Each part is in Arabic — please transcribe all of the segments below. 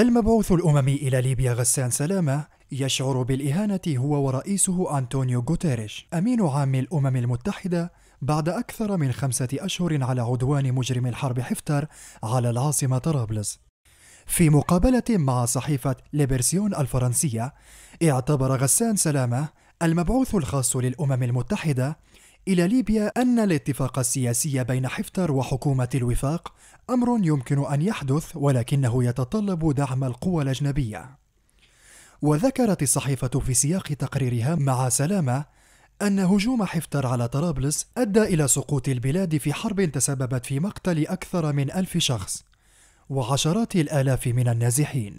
المبعوث الأممي إلى ليبيا غسان سلامة يشعر بالإهانة هو ورئيسه أنطونيو غوتيريش أمين عام الأمم المتحدة بعد أكثر من خمسة أشهر على عدوان مجرم الحرب حفتر على العاصمة طرابلس في مقابلة مع صحيفة ليبرسيون الفرنسية اعتبر غسان سلامة المبعوث الخاص للأمم المتحدة إلى ليبيا أن الاتفاق السياسي بين حفتر وحكومة الوفاق أمر يمكن أن يحدث ولكنه يتطلب دعم القوى الأجنبية. وذكرت الصحيفة في سياق تقريرها مع سلامة أن هجوم حفتر على طرابلس أدى إلى سقوط البلاد في حرب تسببت في مقتل أكثر من ألف شخص وعشرات الآلاف من النازحين.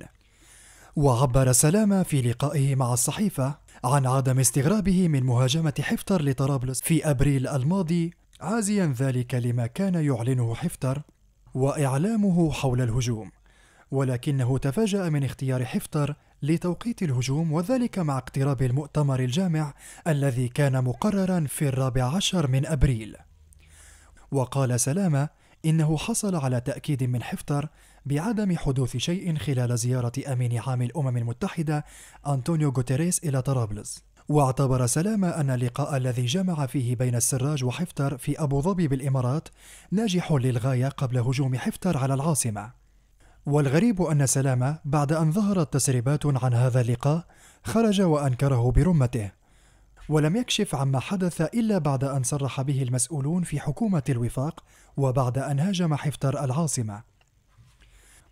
وعبر سلامة في لقائه مع الصحيفة عن عدم استغرابه من مهاجمة حفتر لطرابلس في أبريل الماضي عازيا ذلك لما كان يعلنه حفتر وإعلامه حول الهجوم ولكنه تفاجأ من اختيار حفتر لتوقيت الهجوم وذلك مع اقتراب المؤتمر الجامع الذي كان مقررا في الرابع عشر من أبريل وقال سلامة إنه حصل على تأكيد من حفتر بعدم حدوث شيء خلال زيارة أمين عام الأمم المتحدة أنطونيو غوتيريس إلى طرابلس واعتبر سلامة أن اللقاء الذي جمع فيه بين السراج وحفتر في أبو ظبي بالإمارات ناجح للغاية قبل هجوم حفتر على العاصمة والغريب أن سلامة بعد أن ظهرت تسريبات عن هذا اللقاء خرج وأنكره برمته ولم يكشف عما حدث إلا بعد أن صرح به المسؤولون في حكومة الوفاق وبعد أن هاجم حفتر العاصمة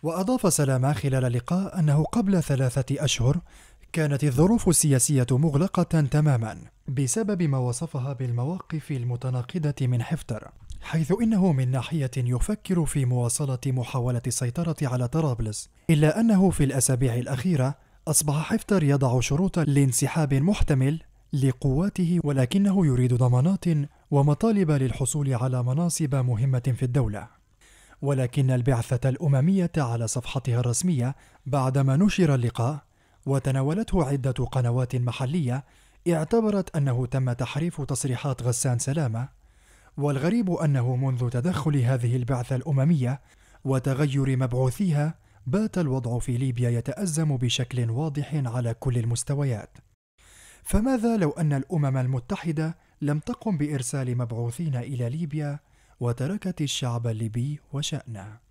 وأضاف سلامة خلال اللقاء أنه قبل ثلاثة أشهر كانت الظروف السياسية مغلقة تماما بسبب ما وصفها بالمواقف المتناقضة من حفتر حيث إنه من ناحية يفكر في مواصلة محاولة السيطرة على طرابلس إلا أنه في الأسابيع الأخيرة أصبح حفتر يضع شروطا لانسحاب محتمل لقواته ولكنه يريد ضمانات ومطالب للحصول على مناصب مهمة في الدولة ولكن البعثة الأممية على صفحتها الرسمية بعدما نشر اللقاء وتناولته عدة قنوات محلية اعتبرت أنه تم تحريف تصريحات غسان سلامة والغريب أنه منذ تدخل هذه البعثة الأممية وتغير مبعوثيها بات الوضع في ليبيا يتأزم بشكل واضح على كل المستويات فماذا لو أن الأمم المتحدة لم تقم بإرسال مبعوثين إلى ليبيا وتركت الشعب الليبي وشأنه